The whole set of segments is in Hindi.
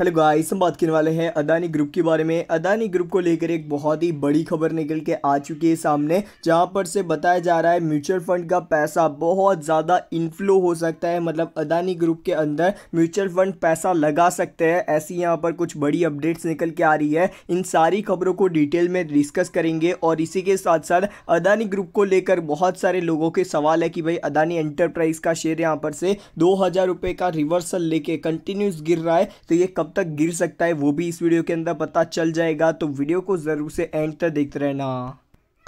हेलो गाइस हम बात करने वाले हैं अदानी ग्रुप के बारे में अदानी ग्रुप को लेकर एक बहुत ही बड़ी खबर निकल के आ चुकी है सामने जहां पर से बताया जा रहा है म्यूचुअल फंड का पैसा बहुत ज़्यादा इनफ्लो हो सकता है मतलब अदानी ग्रुप के अंदर म्यूचुअल फंड पैसा लगा सकते हैं ऐसी यहां पर कुछ बड़ी अपडेट्स निकल के आ रही है इन सारी खबरों को डिटेल में डिस्कस करेंगे और इसी के साथ साथ अदानी ग्रुप को लेकर बहुत सारे लोगों के सवाल है कि भाई अदानी एंटरप्राइज का शेयर यहाँ पर से दो का रिवर्सल लेके कंटिन्यूस गिर रहा है तो ये कब कब तक गिर सकता है वो भी इस वीडियो के अंदर पता चल जाएगा तो वीडियो को ज़रूर से एंड तक देखते रहना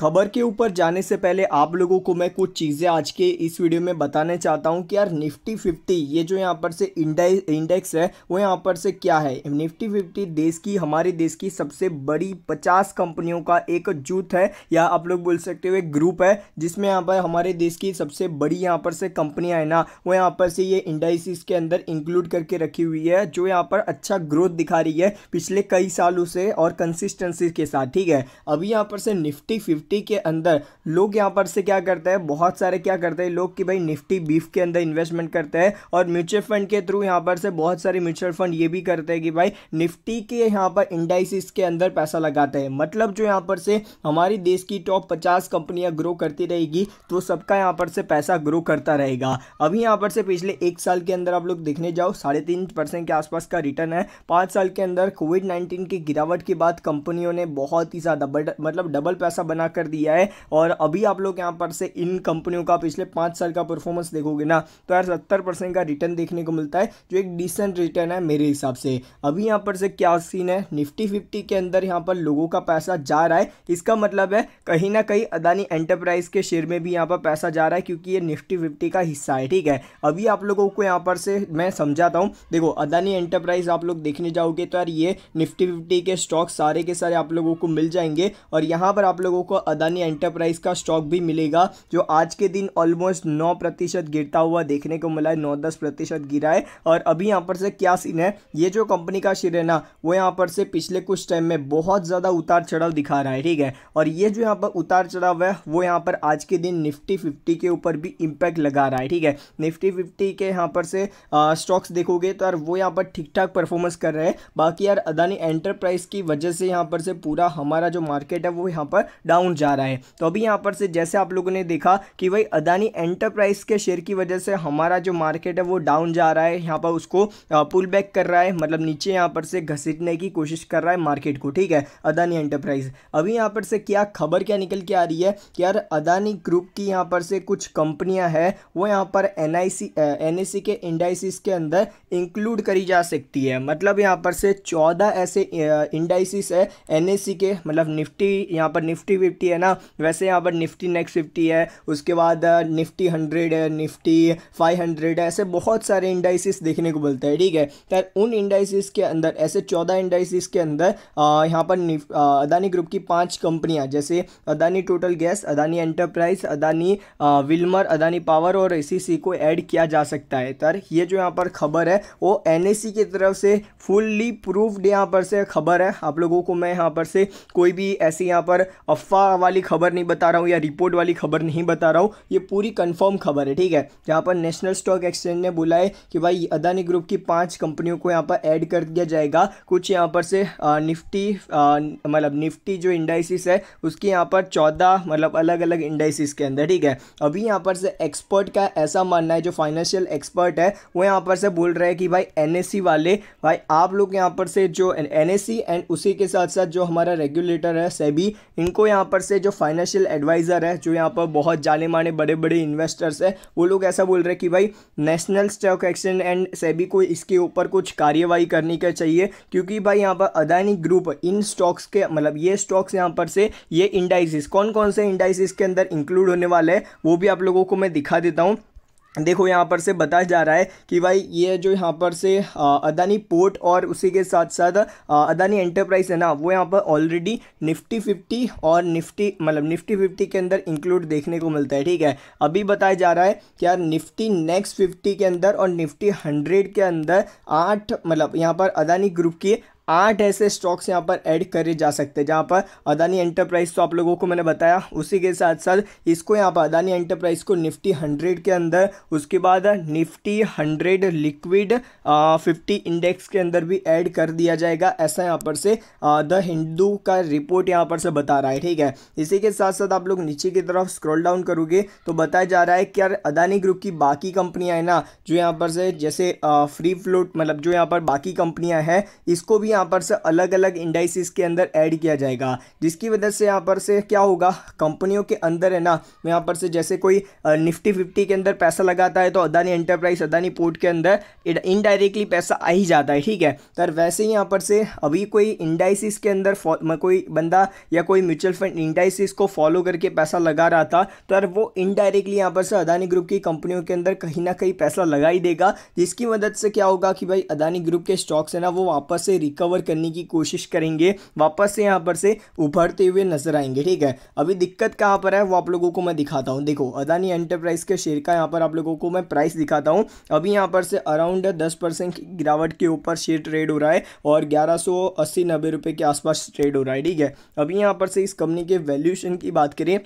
खबर के ऊपर जाने से पहले आप लोगों को मैं कुछ चीज़ें आज के इस वीडियो में बताने चाहता हूँ कि यार निफ्टी फिफ्टी ये जो यहाँ पर से इंडेक्स है वो यहाँ पर से क्या है निफ्टी फिफ्टी देश की हमारे देश की सबसे बड़ी पचास कंपनियों का एक जूथ है या आप लोग बोल सकते हो एक ग्रुप है जिसमें यहाँ पर हमारे देश की सबसे बड़ी यहाँ पर से कंपनियाँ हैं ना वो यहाँ पर से ये इंडाइसिस के अंदर इंक्लूड करके रखी हुई है जो यहाँ पर अच्छा ग्रोथ दिखा रही है पिछले कई सालों से और कंसिस्टेंसी के साथ ठीक है अभी यहाँ पर से निफ्टी फिफ्टी निफ्टी के अंदर लोग यहाँ पर से क्या करते हैं बहुत सारे क्या करते हैं लोग कि भाई निफ्टी बीफ के अंदर इन्वेस्टमेंट करते हैं और म्यूचुअल फंड के थ्रू यहाँ पर से बहुत सारे म्यूचुअल फंड ये भी करते हैं कि भाई निफ्टी के यहाँ पर इंडाइसिस के अंदर पैसा लगाते हैं मतलब जो यहाँ पर से हमारी देश की टॉप पचास कंपनियाँ ग्रो करती रहेगी तो सबका यहाँ पर से पैसा ग्रो करता रहेगा अभी यहाँ पर से पिछले एक साल के अंदर आप लोग देखने जाओ साढ़े तीन परसेंट के आसपास का रिटर्न है पाँच साल के अंदर कोविड नाइन्टीन की गिरावट के बाद कंपनियों ने बहुत ही ज़्यादा मतलब डबल पैसा बना कर दिया है और अभी आप लोग यहाँ पर से इन कंपनियों का पिछले पाँच साल का परफॉर्मेंस देखोगे ना तो यार सत्तर परसेंट का रिटर्न देखने को मिलता है जो एक डिसेंट रिटर्न है मेरे हिसाब से अभी यहाँ पर से क्या सीन है निफ्टी फिफ्टी के अंदर यहाँ पर लोगों का पैसा जा रहा है इसका मतलब है कहीं ना कहीं अदानी एंटरप्राइज के शेयर में भी यहाँ पर पैसा जा रहा है क्योंकि ये निफ्टी फिफ्टी का हिस्सा है ठीक है अभी आप लोगों को यहाँ पर से मैं समझाता हूँ देखो अदानी एंटरप्राइज आप लोग देखने जाओगे तो यार ये निफ्टी फिफ्टी के स्टॉक सारे के सारे आप लोगों को मिल जाएंगे और यहाँ पर आप लोगों को अदानी एंटरप्राइज का स्टॉक भी मिलेगा जो आज के दिन ऑलमोस्ट नौ प्रतिशत गिरता हुआ देखने को मिला है नौ दस प्रतिशत गिरा है और अभी यहाँ पर से क्या सीन है ये जो कंपनी का शेयर है ना वो यहाँ पर से पिछले कुछ टाइम में बहुत ज़्यादा उतार चढ़ाव दिखा रहा है ठीक है और ये जो यहाँ पर उतार चढ़ाव है वो यहाँ पर आज के दिन निफ्टी फिफ्टी के ऊपर भी इम्पैक्ट लगा रहा है ठीक है निफ्टी फिफ्टी के यहाँ पर से स्टॉक्स देखोगे तो यार वो यहाँ पर ठीक ठाक परफॉर्मेंस कर रहे हैं बाकी यार अदानी एंटरप्राइज की वजह से यहाँ पर से पूरा हमारा जो मार्केट है वो यहाँ पर डाउन डाउन जा रहा है तो अभी यहाँ पर से जैसे आप लोगों ने देखा कि भाई अदानी एंटरप्राइज के शेयर की वजह से हमारा जो मार्केट है वो डाउन जा रहा है यहाँ पर उसको पुल बैक कर रहा है मतलब नीचे यहाँ पर से घसीटने की कोशिश कर रहा है मार्केट को ठीक है अदानी एंटरप्राइज अभी यहाँ पर से क्या खबर क्या निकल के आ रही है कि यार अदानी ग्रुप की यहाँ पर से कुछ कंपनियाँ हैं वो यहाँ पर एन आई e के इंडाइसिस के अंदर इंक्लूड करी जा सकती है मतलब यहाँ पर से चौदह ऐसे इंडाइसिस है एन के मतलब निफ्टी यहाँ पर निफ्टी फिफ्टी है ना वैसे यहाँ पर निफ्टी नेक्स्ट फिफ्टी है उसके बाद निफ्टी हंड्रेड है निफ्टी फाइव हंड्रेड है ऐसे बहुत सारे इंडाइसिस देखने को मिलते हैं ठीक है तो उन इंडाइसिस के अंदर ऐसे चौदह इंडाइसिस के अंदर यहाँ पर अदानी ग्रुप की पाँच कंपनियाँ जैसे Adani Total Gas Adani Enterprise Adani Wilmar Adani Power और एसीसी को ऐड किया जा सकता है तर ये जो यहाँ पर खबर है वो एन की तरफ से फुल्ली प्रूफ्ड यहाँ पर से खबर है आप लोगों को मैं यहाँ पर से कोई भी ऐसी यहाँ पर अफवाह वाली खबर नहीं बता रहा हूँ या रिपोर्ट वाली खबर नहीं बता रहा हूँ ये पूरी कंफर्म खबर है ठीक है जहाँ पर नेशनल स्टॉक एक्सचेंज ने बोला है कि भाई अदानी ग्रुप की पाँच कंपनियों को यहाँ पर ऐड कर दिया जाएगा कुछ यहाँ पर से निफ्टी मतलब निफ्टी जो इंडाइसिस है उसके यहाँ पर चौदह मतलब अलग अलग इंडाइसिस के अंदर ठीक है अभी यहाँ पर से एक्सपर्ट का ऐसा मानना है जो फाइनेंशियल एक्सपर्ट है वो यहाँ पर से बोल रहे हैं कि भाई एन वाले भाई आप लोग यहाँ पर से जो एन एंड उसी के साथ साथ जो हमारा रेगुलेटर है सेबी इनको यहाँ पर ऊपर से जो फाइनेंशियल एडवाइज़र है जो यहाँ पर बहुत जाने माने बड़े बड़े इन्वेस्टर्स है वो लोग ऐसा बोल रहे हैं कि भाई National Stock Exchange and SEBI को इसके ऊपर कुछ कार्यवाही करनी का चाहिए क्योंकि भाई यहाँ पर अदानी ग्रुप इन स्टॉक्स के मतलब ये स्टॉक्स यहाँ पर से ये इंडाइसिस कौन कौन से इंडाइसिस के अंदर इंक्लूड होने वाले हैं वो भी आप लोगों को मैं दिखा देता हूँ देखो यहाँ पर से बताया जा रहा है कि भाई ये जो यहाँ पर से अदानी पोर्ट और उसी के साथ साथ अदानी एंटरप्राइज है ना वो यहाँ पर ऑलरेडी निफ्टी फिफ्टी और निफ्टी मतलब निफ्टी फिफ्टी के अंदर इंक्लूड देखने को मिलता है ठीक है अभी बताया जा रहा है कि यार निफ्टी नेक्स्ट फिफ्टी के अंदर और निफ्टी हंड्रेड के अंदर आठ मतलब यहाँ पर अदानी ग्रुप की आठ ऐसे स्टॉक्स यहाँ पर ऐड करे जा सकते हैं जहाँ पर अदानी एंटरप्राइज तो आप लोगों को मैंने बताया उसी के साथ साथ इसको यहाँ पर अदानी एंटरप्राइज को निफ्टी हंड्रेड के अंदर उसके बाद Nifty hundred liquid fifty index के अंदर भी ऐड कर दिया जाएगा ऐसा यहाँ पर से द हिंदू का रिपोर्ट यहाँ पर से बता रहा है ठीक है इसी के साथ साथ आप लोग नीचे की तरफ स्क्रॉल डाउन करोगे तो बताया जा रहा है कि यार अदानी ग्रुप की बाकी कंपनियाँ हैं ना जो यहाँ पर से जैसे फ्री फ्लोट मतलब जो यहाँ पर बाकी कंपनियाँ हैं इसको भी यहाँ पर से अलग अलग इंडाइसिस के अंदर ऐड किया जाएगा जिसकी वजह से यहाँ पर से क्या होगा कंपनियों के अंदर है ना यहाँ पर से जैसे कोई निफ्टी फिफ्टी के अंदर पैसा लगाता है तो अदानी एंटरप्राइज अदानी पोर्ट के अंदर इनडायरेक्टली पैसा आ ही जाता है ठीक है पर वैसे ही यहाँ पर से अभी कोई इंडाइसिस के अंदर कोई बंदा या कोई म्यूचुअल फंड इंडाइसिस को फॉलो करके पैसा लगा रहा था तो यार वो इनडायरेक्टली यहाँ पर से अदानी ग्रुप की कंपनियों के अंदर कहीं ना कहीं पैसा लगा ही देगा जिसकी मदद से क्या होगा कि भाई अदानी ग्रुप के स्टॉक्स है ना वो वापस से रिकवर कवर करने की कोशिश करेंगे वापस से यहाँ पर से उभरते हुए नजर आएंगे ठीक है अभी दिक्कत कहाँ पर है वो आप लोगों को मैं दिखाता हूँ देखो अदानी एंटरप्राइज के शेयर का यहाँ पर आप लोगों को मैं प्राइस दिखाता हूँ अभी यहाँ पर से अराउंड दस परसेंट गिरावट के ऊपर शेयर ट्रेड हो रहा है और ग्यारह सौ अस्सी नब्बे रुपये के आसपास ट्रेड हो रहा है ठीक है अभी यहाँ पर से इस कंपनी के वैल्यूशन की बात करें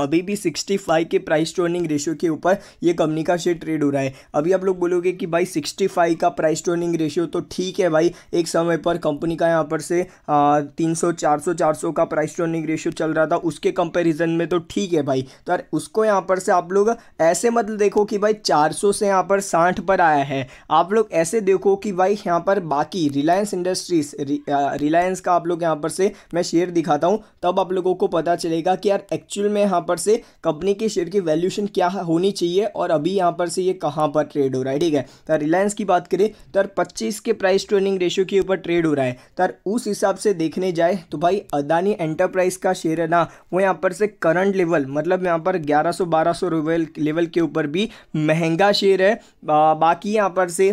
अभी भी 65 के प्राइस टर्निंग रेशियो के ऊपर ये कंपनी का शेयर ट्रेड हो रहा है अभी आप लोग बोलोगे कि भाई 65 का प्राइस टर्निंग रेशियो तो ठीक है भाई एक समय पर कंपनी का यहाँ पर से आ, 300 400 400 का प्राइस टर्निंग रेशियो चल रहा था उसके कंपैरिजन में तो ठीक है भाई तो यार उसको यहाँ पर से आप लोग ऐसे मतलब देखो कि भाई चार से यहाँ पर साठ पर आया है आप लोग ऐसे देखो कि भाई यहाँ पर बाकी रिलायंस इंडस्ट्रीज रिलायंस का आप लोग यहाँ पर से मैं शेयर दिखाता हूँ तब आप लोगों को पता चलेगा कि यार एक्चुअल में यहाँ यहाँ पर से कंपनी के शेयर की वैल्यूशन क्या होनी चाहिए और अभी यहाँ पर से ये कहाँ पर ट्रेड हो रहा है ठीक है तो रिलायंस की बात करें तो पच्चीस के प्राइस ट्रेनिंग रेशियो के ऊपर ट्रेड हो रहा है तो उस हिसाब से देखने जाए तो भाई अदानी एंटरप्राइज का शेयर है ना वो यहाँ पर से करंट लेवल मतलब यहाँ पर ग्यारह सौ बारह सौ लेवल के ऊपर भी महंगा शेयर है बाकी यहाँ पर से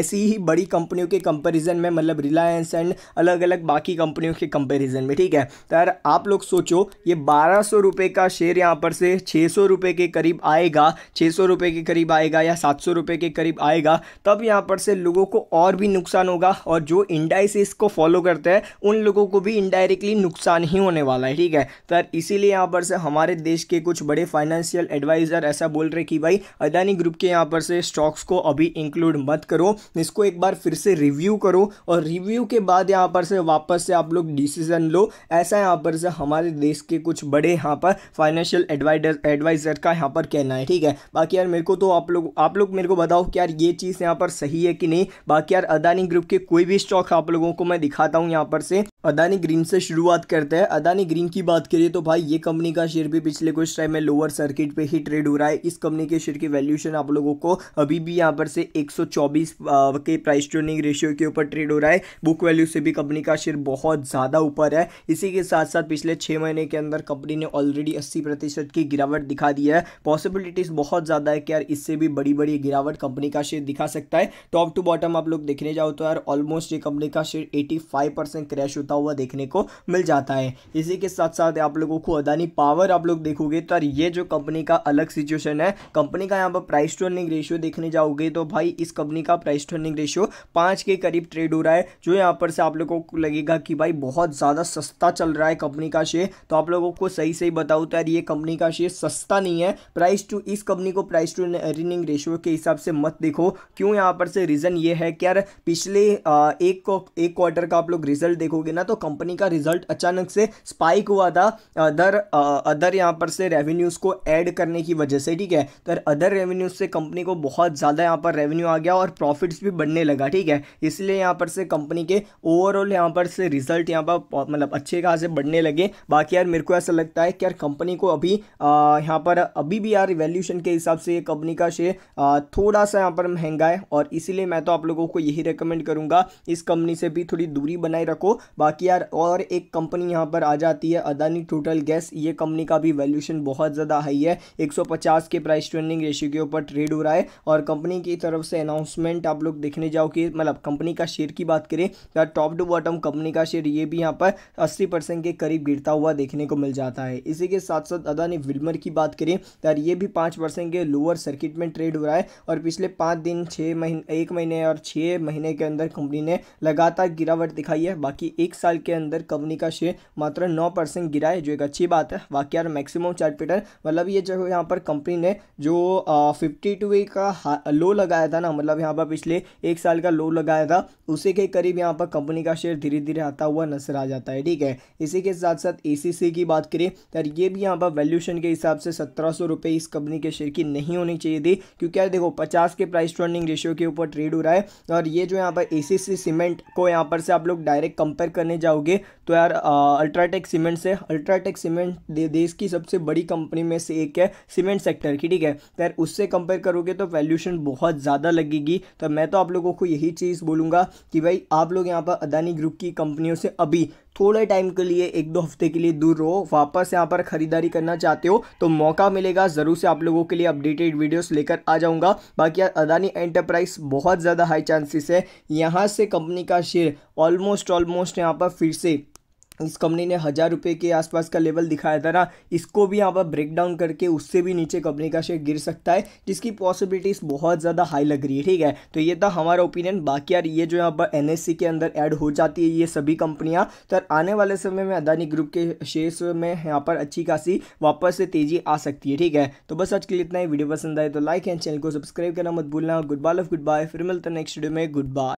ऐसी ही बड़ी कंपनियों के कंपेरिजन में मतलब रिलायंस एंड अलग अलग बाकी कंपनियों के कंपेरिजन में ठीक है तो आप लोग सोचो ये बारह सौ का शेयर यहाँ पर से छः सौ के करीब आएगा छः सौ के करीब आएगा या सात सौ के करीब आएगा तब यहाँ पर से लोगों को और भी नुकसान होगा और जो इंडाइस इसको फॉलो करते हैं उन लोगों को भी इनडायरेक्टली नुकसान ही होने वाला है ठीक है सर इसीलिए यहाँ पर से हमारे देश के कुछ बड़े फाइनेंशियल एडवाइज़र ऐसा बोल रहे कि भाई अदानी ग्रुप के यहाँ पर से स्टॉक्स को अभी इंक्लूड मत करो इसको एक बार फिर से रिव्यू करो और रिव्यू के बाद यहाँ पर से वापस से आप लोग डिसीजन लो ऐसा यहाँ पर से हमारे देश के कुछ बड़े यहाँ पर फाइनेंशियल एडवाइज़र का यहाँ पर कहना है ठीक है बाकी यार मेरे को तो आप लोग आप लोग मेरे को बताओ कि यार ये चीज़ यहाँ पर सही है कि नहीं बाकी यार अदानी ग्रुप के कोई भी स्टॉक आप लोगों को मैं दिखाता हूँ यहाँ पर से अदानी ग्रीन से शुरुआत करते हैं अदानी ग्रीन की बात करिए तो भाई ये कंपनी का शेयर भी पिछले कुछ टाइम में लोअर सर्किट पे ही ट्रेड हो रहा है इस कंपनी के शेयर की वैल्यूएशन आप लोगों को अभी भी यहाँ पर से 124 के प्राइस ट्रेनिंग रेशियो के ऊपर ट्रेड हो रहा है बुक वैल्यू से भी कंपनी का शेयर बहुत ज़्यादा ऊपर है इसी के साथ साथ पिछले छः महीने के अंदर कंपनी ने ऑलरेडी अस्सी की गिरावट दिखा दी है पॉसिबिलिटीज़ बहुत ज़्यादा है कि यार इससे भी बड़ी बड़ी गिरावट कंपनी का शेयर दिखा सकता है टॉप टू बॉटम आप लोग देखने जाओ तो यार ऑलमोस्ट ये कंपनी का शेयर एटी क्रैश होता बनता हुआ देखने को मिल जाता है इसी के साथ साथ आप लोगों को अदानी पावर आप लोग देखोगे तो ये जो कंपनी का अलग सिचुएशन है कंपनी का यहाँ पर प्राइस टू अर्निंग रेशियो देखने जाओगे तो भाई इस कंपनी का प्राइस टू अर्निंग रेशियो पाँच के करीब ट्रेड हो रहा है जो यहाँ पर से आप लोगों को लगेगा कि भाई बहुत ज़्यादा सस्ता चल रहा है कंपनी का शेयर तो आप लोगों को सही सही बताओ तो यार ये कंपनी का शेयर सस्ता नहीं है प्राइस टू इस कंपनी को प्राइस टू अर्निंग रेशियो के हिसाब से मत देखो क्यों यहाँ पर से रीज़न ये है कि यार पिछले एक क्वार्टर का आप लोग रिजल्ट देखोगे ना तो कंपनी का रिजल्ट अचानक से स्पाइक हुआ था अदर अदर यहाँ पर से रेवेन्यूज़ को ऐड करने की वजह से ठीक है तो अदर रेवेन्यूज़ से कंपनी को बहुत ज़्यादा यहाँ पर रेवेन्यू आ गया और प्रॉफिट्स भी बढ़ने लगा ठीक है इसलिए यहाँ पर से कंपनी के ओवरऑल यहाँ पर से रिजल्ट यहाँ पर मतलब अच्छे खासे बढ़ने लगे बाकी यार मेरे को ऐसा लगता है कि यार कंपनी को अभी यहाँ पर अभी भी यार वैल्यूशन के हिसाब से कंपनी का शेयर थोड़ा सा यहाँ पर महंगा है और इसीलिए मैं तो आप लोगों को यही रिकमेंड करूँगा इस कंपनी से भी थोड़ी दूरी बनाए रखो बाकी बाकी यार और एक कंपनी यहाँ पर आ जाती है अदानी टोटल गैस ये कंपनी का भी वैल्यूशन बहुत ज़्यादा हाई है 150 के प्राइस ट्रेंडिंग रेशियो के ऊपर ट्रेड हो रहा है और कंपनी की तरफ से अनाउंसमेंट आप लोग देखने जाओ कि मतलब कंपनी का शेयर की बात करें तो टॉप टू बॉटम कंपनी का शेयर ये भी यहाँ पर अस्सी के करीब गिरता हुआ देखने को मिल जाता है इसी के साथ साथ अदानी विलमर की बात करें यार ये भी पाँच के लोअर सर्किट में ट्रेड हो रहा है और पिछले पाँच दिन छः महीने एक महीने और छः महीने के अंदर कंपनी ने लगातार गिरावट दिखाई है बाकी एक साल के अंदर कंपनी का शेयर मात्र नौ परसेंट गिरा है जो एक अच्छी बात है वाकई यार मैक्सिमम चार्ट मतलब ये जो यहाँ पर कंपनी ने जो फिफ्टी टू का लो लगाया था ना मतलब यहाँ पर पिछले एक साल का लो लगाया था उसी के करीब यहाँ पर कंपनी का शेयर धीरे धीरे आता हुआ नजर आ जाता है ठीक है इसी के साथ साथ ए की बात करें तो ये भी यहाँ पर वैल्यूशन के हिसाब से सत्रह सौ इस कंपनी के शेयर की नहीं होनी चाहिए थी क्योंकि यार देखो पचास के प्राइस ट्रेंडिंग रेशियो के ऊपर ट्रेड हो रहा है और ये जो यहाँ पर ए सीमेंट को यहाँ पर से आप लोग डायरेक्ट कंपेयर करने करने जाओगे तो यार अल्ट्राटेक सीमेंट से अल्ट्राटेक सीमेंट देश की सबसे बड़ी कंपनी में से एक है सीमेंट सेक्टर की ठीक है तो यार उससे कंपेयर करोगे तो वैल्यूशन बहुत ज़्यादा लगेगी तो मैं तो आप लोगों को यही चीज़ बोलूँगा कि भाई आप लोग यहाँ पर अदानी ग्रुप की कंपनियों से अभी थोड़े टाइम के लिए एक दो हफ्ते के लिए दूर रहो वापस यहाँ पर खरीदारी करना चाहते हो तो मौका मिलेगा ज़रूर से आप लोगों के लिए अपडेटेड वीडियोस लेकर आ जाऊँगा बाकी अदानी एंटरप्राइज बहुत ज़्यादा हाई चांसेस है यहाँ से कंपनी का शेयर ऑलमोस्ट ऑलमोस्ट यहाँ पर फिर से इस कंपनी ने हज़ार रुपये के आसपास का लेवल दिखाया था ना इसको भी यहाँ पर ब्रेक डाउन करके उससे भी नीचे कंपनी का शेयर गिर सकता है जिसकी पॉसिबिलिटीज़ बहुत ज़्यादा हाई लग रही है ठीक है तो ये था हमारा ओपिनियन बाकी यार ये जो यहाँ पर एन के अंदर ऐड हो जाती है ये सभी कंपनियाँ तो आने वाले समय में अदानी ग्रुप के शेयर्स में यहाँ पर अच्छी खासी वापस से तेज़ी आ सकती है ठीक है तो बस आज के लिए इतना ही वीडियो पसंद आए तो लाइक एंड चैनल को सब्सक्राइब करना मत भूलना good bye of good bye फिर मिलता नेक्स्ट वीडियो में गुड बाय